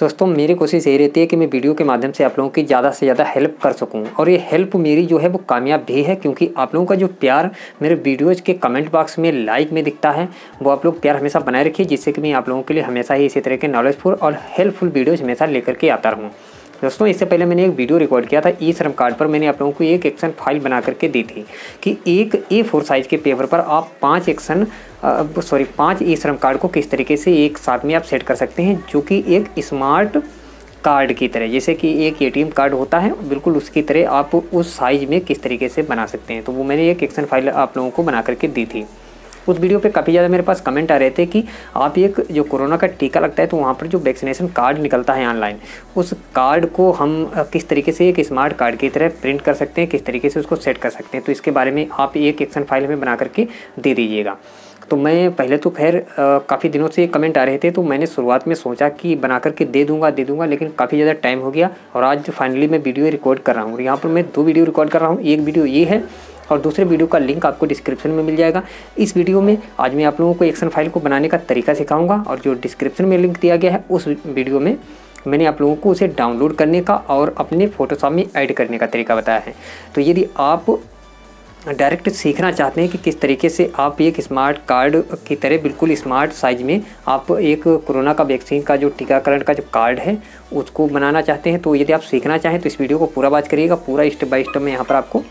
दोस्तों मेरी कोशिश यही रहती है कि मैं वीडियो के माध्यम से आप लोगों की ज़्यादा से ज़्यादा हेल्प कर सकूँ और ये हेल्प मेरी जो है वो कामयाब भी है क्योंकि आप लोगों का जो प्यार मेरे वीडियोज़ के कमेंट बॉक्स में लाइक में दिखता है वो आप लोग प्यार हमेशा बनाए रखिए जिससे कि मैं आप लोगों के लिए हमेशा ही इसी तरह के नॉलेजफुल और हेल्पफुल वीडियोज़ हमेशा लेकर के आता रहूँ दोस्तों इससे पहले मैंने एक वीडियो रिकॉर्ड किया था ई श्रम कार्ड पर मैंने आप लोगों को एक एक्शन फाइल बना करके दी थी कि एक ए फोर साइज़ के पेपर पर आप पाँच एक्शन सॉरी पाँच ई श्रम कार्ड को किस तरीके से एक साथ में आप सेट कर सकते हैं जो कि एक स्मार्ट कार्ड की तरह जैसे कि एक ए कार्ड होता है बिल्कुल उसकी तरह आप उस साइज़ में किस तरीके से बना सकते हैं तो वो मैंने एक एक्शन फाइल आप लोगों को बना करके दी थी उस वीडियो पे काफ़ी ज़्यादा मेरे पास कमेंट आ रहे थे कि आप एक जो कोरोना का टीका लगता है तो वहाँ पर जो वैक्सीनेशन कार्ड निकलता है ऑनलाइन उस कार्ड को हम किस तरीके से एक स्मार्ट कार्ड की तरह प्रिंट कर सकते हैं किस तरीके से उसको सेट कर सकते हैं तो इसके बारे में आप एक एक्शन फाइल हमें बना करके दे दीजिएगा तो मैं पहले तो खैर काफ़ी दिनों से कमेंट आ रहे थे तो मैंने शुरुआत में सोचा कि बना करके दे दूंगा दे दूंगा लेकिन काफ़ी ज़्यादा टाइम हो गया और आज फाइनली मैं वीडियो रिकॉर्ड कर रहा हूँ यहाँ पर मैं दो वीडियो रिकॉर्ड कर रहा हूँ एक वीडियो ये है और दूसरे वीडियो का लिंक आपको डिस्क्रिप्शन में मिल जाएगा इस वीडियो में आज मैं आप लोगों को एक्शन फाइल को बनाने का तरीका सिखाऊंगा और जो डिस्क्रिप्शन में लिंक दिया गया है उस वीडियो में मैंने आप लोगों को उसे डाउनलोड करने का और अपने फ़ोटोशॉप में ऐड करने का तरीका बताया है तो यदि आप डायरेक्ट सीखना चाहते हैं कि किस तरीके से आप एक स्मार्ट कार्ड की तरह बिल्कुल स्मार्ट साइज में आप एक कोरोना का वैक्सीन का जो टीकाकरण का जो कार्ड है उसको बनाना चाहते हैं तो यदि आप सीखना चाहें तो इस वीडियो को पूरा बात करिएगा पूरा स्टेप बाय स्टेप मैं यहाँ पर आपको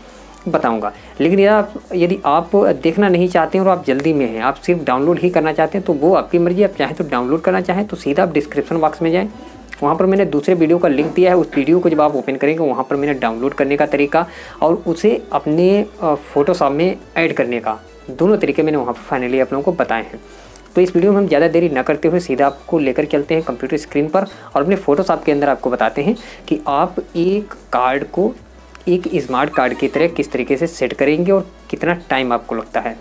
बताऊंगा लेकिन यदि आप यदि आप देखना नहीं चाहते हैं और आप जल्दी में हैं आप सिर्फ डाउनलोड ही करना चाहते हैं तो वो आपकी मर्ज़ी आप चाहें तो डाउनलोड करना चाहें तो सीधा आप डिस्क्रिप्शन बॉक्स में जाएँ वहाँ पर मैंने दूसरे वीडियो का लिंक दिया है उस वीडियो को जब आप ओपन करेंगे वहाँ पर मैंने डाउनलोड करने का तरीका और उसे अपने फ़ोटोशॉप में ऐड करने का दोनों तरीके मैंने वहाँ पर फाइनली आप लोगों को बताए हैं तो इस वीडियो में हम ज़्यादा देरी न करते हुए सीधा आपको लेकर चलते हैं कंप्यूटर स्क्रीन पर और अपने फ़ोटोशॉप के अंदर आपको बताते हैं कि आप एक कार्ड को एक स्मार्ट कार्ड की तरह किस तरीके से सेट करेंगे और कितना टाइम आपको लगता है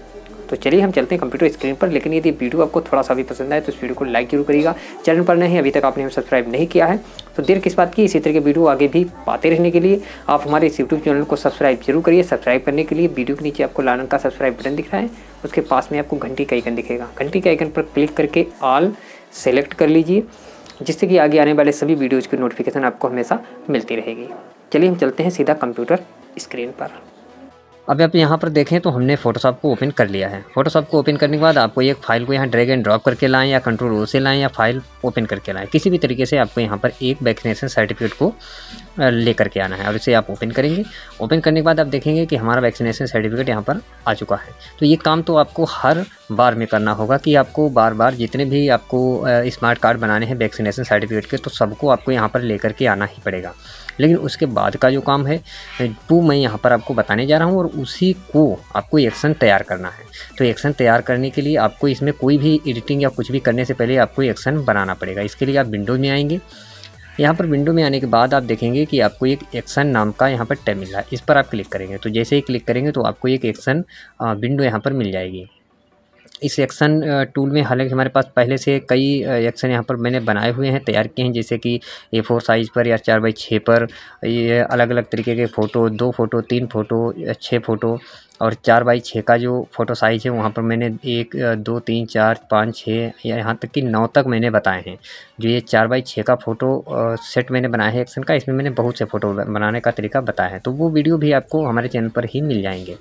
तो चलिए हम चलते हैं कंप्यूटर स्क्रीन पर लेकिन यदि वीडियो आपको थोड़ा सा भी पसंद आए तो इस वीडियो को लाइक जरूर करिएगा चैनल पर नहीं अभी तक आपने हमें सब्सक्राइब नहीं किया है तो देर किस बात की इसी तरह के वीडियो आगे भी पाते रहने के लिए आप हमारे इस यूट्यूब चैनल को सब्सक्राइब जरूर करिए सब्सक्राइब करने के लिए वीडियो के नीचे आपको लालन का सब्सक्राइब बटन दिख रहा है उसके पास में आपको घंटी का आइकन दिखेगा घंटी के आइकन पर क्लिक करके आल सेलेक्ट कर लीजिए जिससे कि आगे आने वाले सभी वीडियोज़ की नोटिफिकेशन आपको हमेशा मिलती रहेगी चलिए हम चलते हैं सीधा कंप्यूटर स्क्रीन पर अब आप यहाँ पर देखें तो हमने फोटोशॉप को ओपन कर लिया है फोटोशॉप को ओपन करने के बाद आपको एक फाइल को यहाँ ड्रैग एंड ड्रॉप करके लाएं या कंट्रोल ओ से लाएं या फाइल ओपन करके लाएं किसी भी तरीके से आपको यहाँ पर एक वैक्सीनेशन सर्टिफिकेट को ले करके आना है और इसे आप ओपन करेंगे ओपन करने के बाद आप देखेंगे कि हमारा वैक्सीनेशन सर्टिफिकेट यहाँ पर आ चुका है तो ये काम तो आपको हर बार में करना होगा कि आपको बार बार जितने भी आपको स्मार्ट कार्ड बनाने हैं वैक्सीनेशन सर्टिफिकेट के तो सबको आपको यहाँ पर ले करके आना ही पड़ेगा लेकिन उसके बाद का जो काम है वो मैं यहाँ पर आपको बताने जा रहा हूँ और उसी को आपको एक्शन तैयार करना है तो एक्शन तैयार करने के लिए आपको इसमें कोई भी एडिटिंग या कुछ भी करने से पहले आपको एक्शन बनाना पड़ेगा इसके लिए आप विंडो में आएंगे यहाँ पर विंडो में आने के बाद आप देखेंगे कि आपको एक एक्शन नाम का यहाँ पर टैब मिल रहा है इस पर आप क्लिक करेंगे तो जैसे ही क्लिक करेंगे तो आपको एक एक्शन विंडो यहाँ पर मिल जाएगी इस एक्शन टूल में हालांकि हमारे पास पहले से कई एक्शन यहाँ पर मैंने बनाए हुए हैं तैयार किए हैं जैसे कि ए फोर साइज़ पर या चार बाई छः पर ये अलग अलग तरीके के फ़ोटो दो फ़ोटो तीन फ़ोटो छः फ़ोटो और चार बाई छः का जो फ़ोटो साइज़ है वहाँ पर मैंने एक दो तीन चार पाँच छः या यहाँ तक कि नौ तक मैंने बताए हैं जो ये चार बाई छः का फ़ोटो सेट मैंने बनाया है एक्शन का इसमें मैंने बहुत से फ़ोटो बनाने का तरीका बताया है तो वो वीडियो भी आपको हमारे चैनल पर ही मिल जाएंगे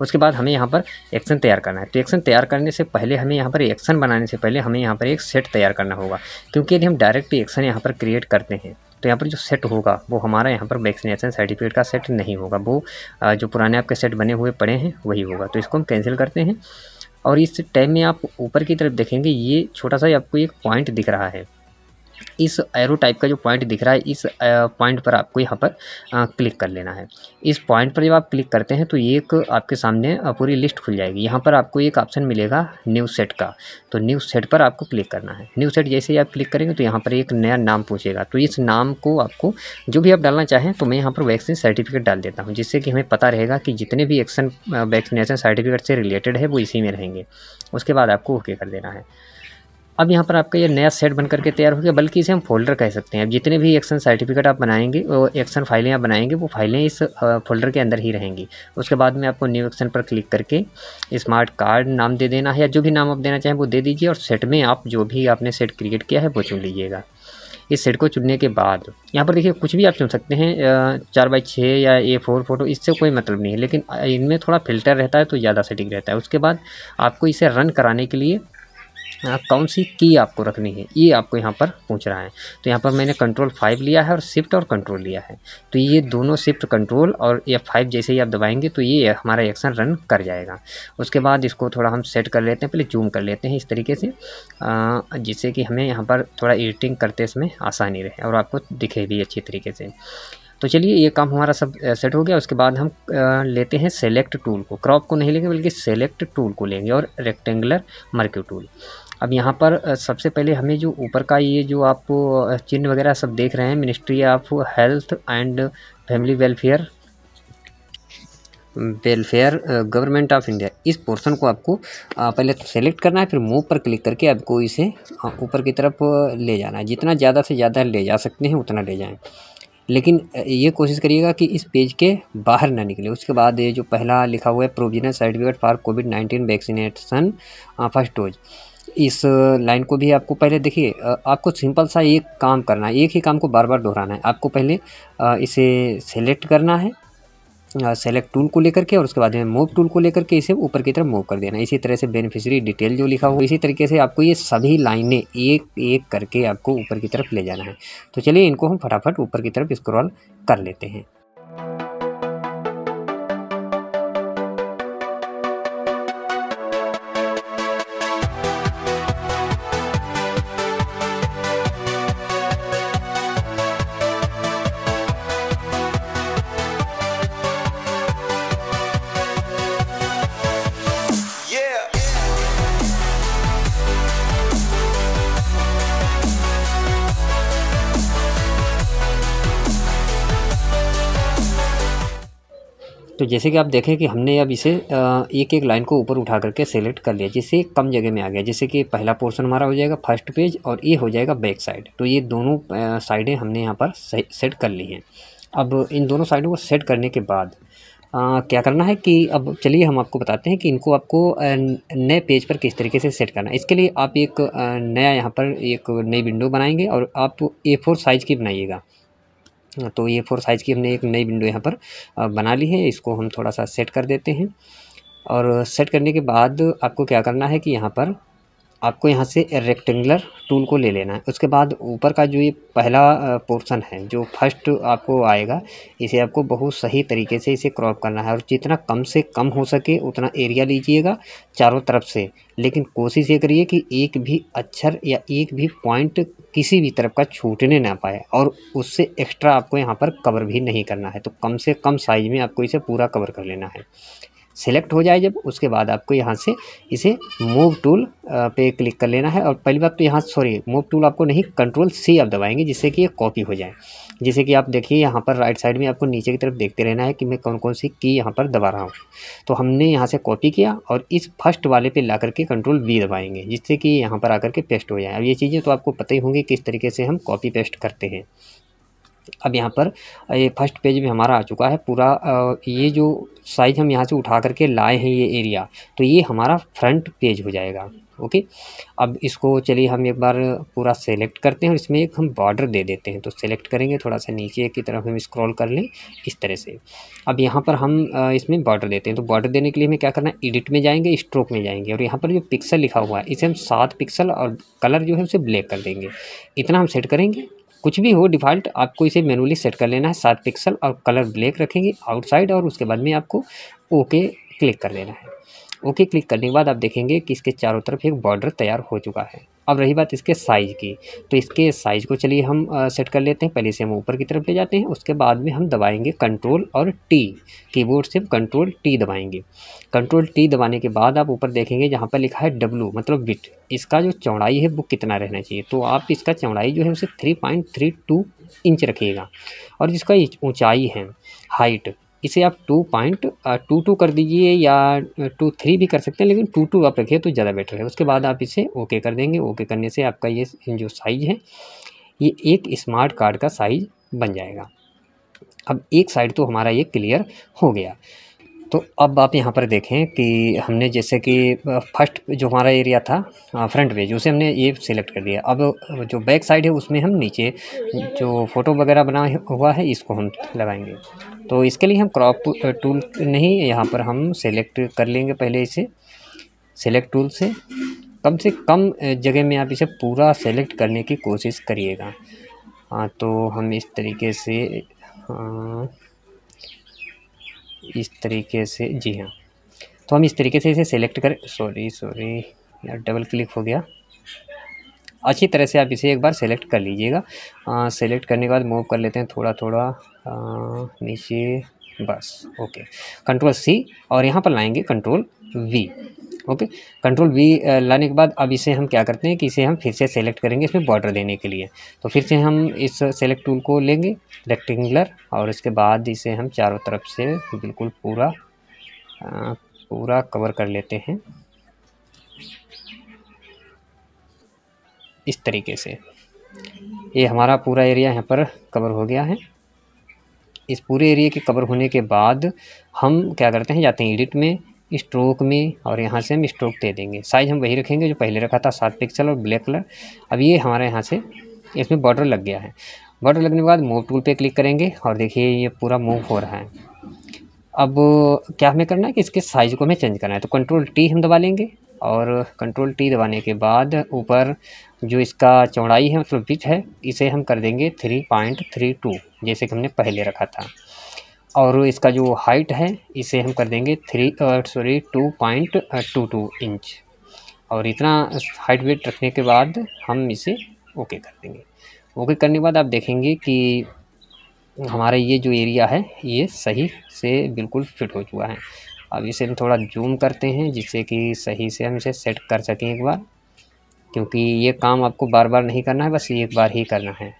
उसके बाद हमें यहाँ पर एक्शन तैयार करना है तो एक्शन तैयार करने से पहले हमें यहाँ पर एक्शन बनाने से पहले हमें यहाँ पर एक सेट तैयार करना होगा क्योंकि यदि हम डायरेक्ट एक्शन यहाँ पर क्रिएट करते हैं तो यहाँ पर जो सेट होगा वो हमारा यहाँ पर वैक्सीनेशन सर्टिफिकेट का सेट नहीं होगा वो जो पुराने आपके सेट बने हुए पड़े हैं वही होगा तो इसको हम कैंसिल करते हैं और इस टाइम में आप ऊपर की तरफ देखेंगे ये छोटा सा आपको एक पॉइंट दिख रहा है इस एरो टाइप का जो पॉइंट दिख रहा है इस पॉइंट पर आपको यहाँ पर क्लिक कर लेना है इस पॉइंट पर जब आप क्लिक करते हैं तो ये एक आपके सामने पूरी लिस्ट खुल जाएगी यहाँ पर आपको एक ऑप्शन मिलेगा न्यू सेट का तो न्यू सेट पर आपको क्लिक करना है न्यू सेट जैसे ही आप क्लिक करेंगे तो यहाँ पर एक नया नाम पूछेगा तो इस नाम को आपको जो भी आप डालना चाहें तो मैं यहाँ पर वैक्सीन सर्टिफिकेट डाल देता हूँ जिससे कि हमें पता रहेगा कि जितने भी एक्शन वैक्सीनेशन सर्टिफिकेट से रिलेटेड है वो इसी में रहेंगे उसके बाद आपको ओके कर देना है अब यहाँ पर आपका ये नया सेट बन करके तैयार हो गया बल्कि इसे हम फोल्डर कह सकते हैं अब जितने भी एक्शन सर्टिफिकेट आप बनाएंगे वो एक्शन फाइलें आप बनाएंगे वो फाइलें इस फोल्डर के अंदर ही रहेंगी उसके बाद में आपको न्यू एक्शन पर क्लिक करके स्मार्ट कार्ड नाम दे देना है या जो भी नाम आप देना चाहें वो दे दीजिए और सेट में आप जो भी आपने सेट क्रिएट किया है वो चुन लीजिएगा इस सेट को चुनने के बाद यहाँ पर देखिए कुछ भी आप चुन सकते हैं चार बाई छः या ए फोर फोटो इससे कोई मतलब नहीं है लेकिन इनमें थोड़ा फिल्टर रहता है तो ज़्यादा सेटिंग रहता है उसके बाद आपको इसे रन कराने के लिए हाँ, कौन सी की आपको रखनी है ये आपको यहाँ पर पूछ रहा है तो यहाँ पर मैंने कंट्रोल फाइव लिया है और शिफ्ट और कंट्रोल लिया है तो ये दोनों शिफ्ट कंट्रोल और ये फाइव जैसे ही आप दबाएंगे तो ये हमारा एक्शन रन कर जाएगा उसके बाद इसको थोड़ा हम सेट कर लेते हैं पहले जूम कर लेते हैं इस तरीके से जिससे कि हमें यहाँ पर थोड़ा एडिटिंग करते इसमें आसानी रहे और आपको दिखे भी अच्छी तरीके से तो चलिए ये काम हमारा सब सेट हो गया उसके बाद हम लेते हैं सेलेक्ट टूल को क्रॉप को नहीं लेंगे बल्कि सेलेक्ट टूल को लेंगे और रेक्टेंगुलर मर्क्यू टूल अब यहाँ पर सबसे पहले हमें जो ऊपर का ये जो आप चिन्ह वगैरह सब देख रहे हैं ministry of health and family welfare welfare government of India इस पोर्शन को आपको पहले सेलेक्ट करना है फिर मूव पर क्लिक करके आपको इसे ऊपर की तरफ ले जाना है जितना ज़्यादा से ज़्यादा ले जा सकते हैं उतना ले जाएं लेकिन ये कोशिश करिएगा कि इस पेज के बाहर ना निकले उसके बाद ये जो पहला लिखा हुआ है provisional certificate for covid nineteen vaccination first dose इस लाइन को भी आपको पहले देखिए आपको सिंपल सा एक काम करना है एक ही काम को बार बार दोहराना है आपको पहले इसे सेलेक्ट करना है सेलेक्ट टूल को लेकर के और उसके बाद में मूव टूल को लेकर के इसे ऊपर की तरफ मूव कर देना इसी तरह से बेनिफिशियरी डिटेल जो लिखा हुआ इसी तरीके से आपको ये सभी लाइनें एक एक करके आपको ऊपर की तरफ ले जाना है तो चलिए इनको हम फटाफट ऊपर की तरफ स्क्रॉल कर लेते हैं तो जैसे कि आप देखें कि हमने अब इसे एक एक लाइन को ऊपर उठा करके सेलेक्ट कर लिया जिससे कम जगह में आ गया जैसे कि पहला पोर्शन हमारा हो जाएगा फर्स्ट पेज और ये हो जाएगा बैक साइड तो ये दोनों साइडें हमने यहाँ पर सेट कर ली हैं अब इन दोनों साइडों को सेट करने के बाद आ, क्या करना है कि अब चलिए हम आपको बताते हैं कि इनको आपको नए पेज पर किस तरीके से सेट करना है इसके लिए आप एक नया यहाँ पर एक नई विंडो बनाएंगे और आप ए फोर साइज़ की बनाइएगा तो ये फोर साइज़ की हमने एक नई विंडो यहाँ पर बना ली है इसको हम थोड़ा सा सेट कर देते हैं और सेट करने के बाद आपको क्या करना है कि यहाँ पर आपको यहाँ से रेक्टेंगुलर टूल को ले लेना है उसके बाद ऊपर का जो ये पहला पोर्शन है जो फर्स्ट आपको आएगा इसे आपको बहुत सही तरीके से इसे क्रॉप करना है और जितना कम से कम हो सके उतना एरिया लीजिएगा चारों तरफ से लेकिन कोशिश ये करिए कि एक भी अक्षर या एक भी पॉइंट किसी भी तरफ का छूटने ना पाए और उससे एक्स्ट्रा आपको यहाँ पर कवर भी नहीं करना है तो कम से कम साइज में आपको इसे पूरा कवर कर लेना है सेलेक्ट हो जाए जब उसके बाद आपको यहाँ से इसे मूव टूल पे क्लिक कर लेना है और पहली बात तो यहाँ सॉरी मूव टूल आपको नहीं कंट्रोल सी आप दबाएंगे जिससे कि ये कॉपी हो जाए जैसे कि आप देखिए यहाँ पर राइट साइड में आपको नीचे की तरफ देखते रहना है कि मैं कौन कौन सी की यहाँ पर दबा रहा हूँ तो हमने यहाँ से कॉपी किया और इस फर्स्ट वाले पे ला करके कंट्रोल बी दबाएंगे जिससे कि यहाँ पर आकर के पेस्ट हो जाए अब ये चीज़ें तो आपको पता ही होंगी किस तरीके से हम कॉपी पेस्ट करते हैं अब यहाँ पर ये फर्स्ट पेज में हमारा आ चुका है पूरा ये जो साइज हम यहाँ से उठा करके लाए हैं ये एरिया तो ये हमारा फ्रंट पेज हो जाएगा ओके अब इसको चलिए हम एक बार पूरा सेलेक्ट करते हैं और इसमें एक हम बॉर्डर दे देते हैं तो सेलेक्ट करेंगे थोड़ा सा नीचे की तरफ हम स्क्रॉल कर लें इस तरह से अब यहाँ पर हम इसमें बॉर्डर देते हैं तो बॉर्डर देने के लिए हमें क्या करना है एडिट में जाएंगे स्ट्रोक में जाएंगे और यहाँ पर जो पिक्सल लिखा हुआ है इसे हम सात पिक्सल और कलर जो है उसे ब्लैक कर देंगे इतना हम सेट करेंगे कुछ भी हो डिफ़ॉल्ट आपको इसे मैनुअली सेट कर लेना है सात पिक्सल और कलर ब्लैक रखेंगे आउटसाइड और उसके बाद में आपको ओके क्लिक कर लेना है ओके क्लिक करने के बाद आप देखेंगे कि इसके चारों तरफ एक बॉर्डर तैयार हो चुका है अब रही बात इसके साइज़ की तो इसके साइज़ को चलिए हम सेट कर लेते हैं पहले से हम ऊपर की तरफ ले जाते हैं उसके बाद में हम दबाएंगे कंट्रोल और टी कीबोर्ड से कंट्रोल टी दबाएंगे कंट्रोल टी दबाने के बाद आप ऊपर देखेंगे जहाँ पर लिखा है डब्लू मतलब बिट इसका जो चौड़ाई है वो कितना रहना चाहिए तो आप इसका चौड़ाई जो है उसे three point three two inch रखिएगा और जिसका ऊँचाई है हाइट इसे आप टू पॉइंट टू टू कर दीजिए या टू थ्री भी कर सकते हैं लेकिन टू टू आप रखिए तो ज़्यादा बेटर है उसके बाद आप इसे ओके कर देंगे ओके करने से आपका ये जो साइज है ये एक स्मार्ट कार्ड का साइज बन जाएगा अब एक साइड तो हमारा ये क्लियर हो गया तो अब आप यहाँ पर देखें कि हमने जैसे कि फर्स्ट जो हमारा एरिया था फ्रंट पेज उसे हमने ये सिलेक्ट कर दिया अब जो बैक साइड है उसमें हम नीचे जो फ़ोटो वगैरह बना हुआ है इसको हम लगाएंगे तो इसके लिए हम क्रॉप टूल नहीं यहाँ पर हम सेलेक्ट कर लेंगे पहले इसे सेलेक्ट टूल से कम से कम जगह में आप इसे पूरा सेलेक्ट करने की कोशिश करिएगा हाँ तो हम इस तरीके से इस तरीके से जी हाँ तो हम इस तरीके से इसे सेलेक्ट करें सॉरी सॉरी यार डबल क्लिक हो गया अच्छी तरह से आप इसे एक बार सेलेक्ट कर लीजिएगा सेलेक्ट करने के बाद मूव कर लेते हैं थोड़ा थोड़ा आ, नीचे बस ओके कंट्रोल सी और यहाँ पर लाएंगे control V okay control V लाने के बाद अब इसे हम क्या करते हैं कि इसे हम फिर से सेलेक्ट करेंगे इसमें बॉर्डर देने के लिए तो फिर से हम इस सेलेक्ट टूल को लेंगे रेक्टेंगुलर और इसके बाद इसे हम चारों तरफ से बिल्कुल पूरा पूरा कवर कर लेते हैं इस तरीके से ये हमारा पूरा एरिया यहाँ पर कवर हो गया है इस पूरे एरिया के कवर होने के बाद हम क्या करते हैं जाते हैं एडिट में स्ट्रोक में और यहाँ से हम स्ट्रोक दे देंगे साइज़ हम वही रखेंगे जो पहले रखा था सात पिक्सल और ब्लैक कलर अब ये हमारे यहाँ से इसमें बॉर्डर लग गया है बॉर्डर लगने के बाद मूव टूल पे क्लिक करेंगे और देखिए ये पूरा मूव हो रहा है अब क्या हमें करना है कि इसके साइज़ को हमें चेंज करना है तो कंट्रोल टी हम दबा लेंगे और कंट्रोल टी दबाने के बाद ऊपर जो इसका चौड़ाई है मतलब पिच है इसे हम कर देंगे थ्री पॉइंट थ्री टू जैसे कि हमने पहले रखा था और इसका जो हाइट है इसे हम कर देंगे three sorry two point two two inch और इतना हाइट वेट रखने के बाद हम इसे ओके कर देंगे ओके करने के बाद आप देखेंगे कि हमारा ये जो एरिया है ये सही से बिल्कुल फिट हो चुका है अब इसे हम थोड़ा जूम करते हैं जिससे कि सही से हम इसे सेट कर सकें एक बार क्योंकि ये काम आपको बार बार नहीं करना है बस एक बार ही करना है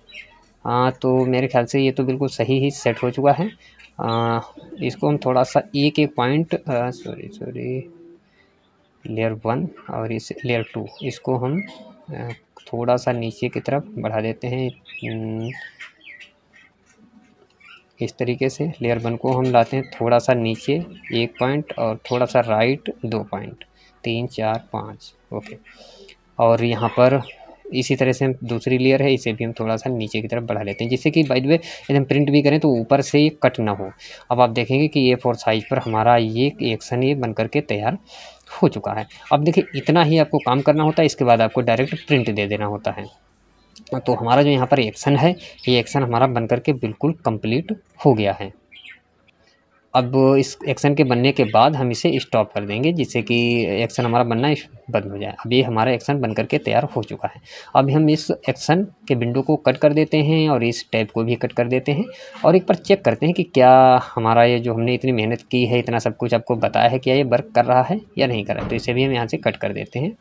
हाँ तो मेरे ख्याल से ये तो बिल्कुल सही ही सेट हो चुका है आ, इसको हम थोड़ा सा एक एक point sorry sorry layer one और इस लेयर टू इसको हम थोड़ा सा नीचे की तरफ बढ़ा देते हैं हम्म, इस तरीके से लेयर वन को हम लाते हैं थोड़ा सा नीचे एक पॉइंट और थोड़ा सा राइट दो पॉइंट तीन चार पाँच ओके और यहाँ पर इसी तरह से हम दूसरी लेयर है इसे भी हम थोड़ा सा नीचे की तरफ बढ़ा लेते हैं जिससे कि बाई वे यदि हम प्रिंट भी करें तो ऊपर से ये कट ना हो अब आप देखेंगे कि ए फोर साइज पर हमारा ये एक्शन ये बन करके तैयार हो चुका है अब देखिए इतना ही आपको काम करना होता है इसके बाद आपको डायरेक्ट प्रिंट दे देना होता है तो हमारा जो यहाँ पर एक्शन है ये एक्शन हमारा बन करके बिल्कुल कंप्लीट हो गया है अब इस एक्शन के बनने के बाद हम इसे स्टॉप कर देंगे जिससे कि एक्शन हमारा बनना बंद हो जाए अब ये हमारा एक्शन बन करके तैयार हो चुका है अब हम इस एक्शन के विंडो को कट कर देते हैं और इस टैब को भी कट कर देते हैं और एक बार चेक करते हैं कि क्या हमारा ये जो हमने इतनी मेहनत की है इतना सब कुछ आपको बताया है क्या ये वर्क कर रहा है या नहीं कर रहा है तो इसे भी हम यहाँ से कट कर देते हैं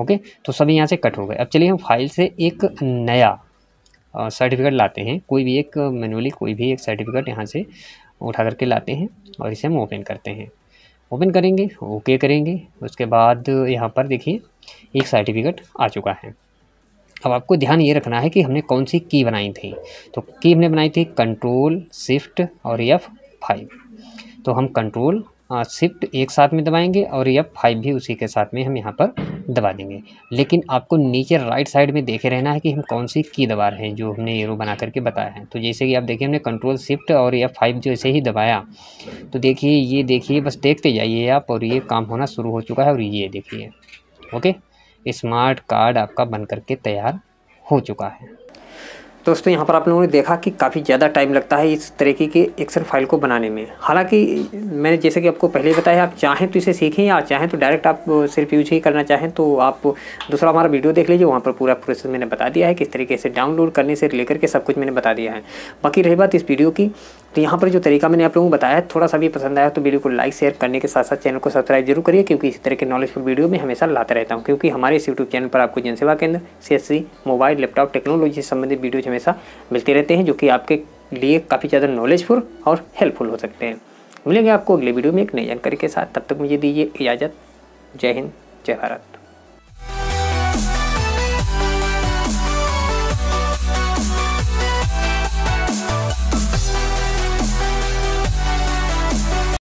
ओके तो सभी यहाँ से कट हो गए अब चलिए हम फाइल से एक नया सर्टिफिकेट लाते हैं कोई भी एक मैनुअली कोई भी एक सर्टिफिकेट यहाँ से उठा करके लाते हैं और इसे हम ओपन करते हैं ओपन करेंगे ओके करेंगे उसके बाद यहाँ पर देखिए एक सर्टिफिकेट आ चुका है अब आपको ध्यान ये रखना है कि हमने कौन सी की बनाई थी तो की हमने बनाई थी कंट्रोल शिफ्ट और एफ फाइव तो हम कंट्रोल शिफ्ट हाँ, एक साथ में दबाएंगे और यह फाइव भी उसी के साथ में हम यहाँ पर दबा देंगे लेकिन आपको नीचे राइट साइड में देखे रहना है कि हम कौन सी की दबा रहे हैं जो हमने एरो बना करके बताया है तो जैसे कि आप देखिए हमने कंट्रोल शिफ्ट और यह फाइव जैसे ही दबाया तो देखिए ये देखिए बस देखते जाइए आप और ये काम होना शुरू हो चुका है और ये देखिए ओके स्मार्ट कार्ड आपका बन करके तैयार हो चुका है दोस्तों यहाँ पर आप लोगों ने देखा कि काफ़ी ज़्यादा टाइम लगता है इस तरीके के एक्सेल फाइल को बनाने में हालांकि मैंने जैसे कि आपको पहले बताया आप चाहें तो इसे सीखें या चाहें तो डायरेक्ट आप सिर्फ यूज ही करना चाहें तो आप दूसरा हमारा वीडियो देख लीजिए वहाँ पर पूरा प्रोसेस मैंने बता दिया है किस तरीके से डाउनलोड करने से लेकर के सब कुछ मैंने बता दिया है बाकी रही बात इस वीडियो की तो यहाँ पर जो तरीका मैंने आप लोगों को बताया है थोड़ा सा भी पसंद आया तो वीडियो को लाइक शेयर करने के साथ साथ चैनल को सब्सक्राइब जरूर करिए क्योंकि इसी तरह के नॉलेज नॉलेजफुल वीडियो में हमेशा लाता रहता हूँ क्योंकि हमारे इस यूट्यूब चैनल पर आपको जनसेवा केंद्र सी मोबाइल लैपटॉप टेक्नोलॉजी से संबंधित वीडियोज हमेशा मिलते रहते हैं जो कि आपके लिए काफ़ी ज़्यादा नॉलेजफुल और हेल्पफुल हो सकते हैं मिलेंगे आपको अगले वीडियो में एक नई जानकारी के साथ तब तक मुझे दीजिए इजाज़त जय हिंद जय भारत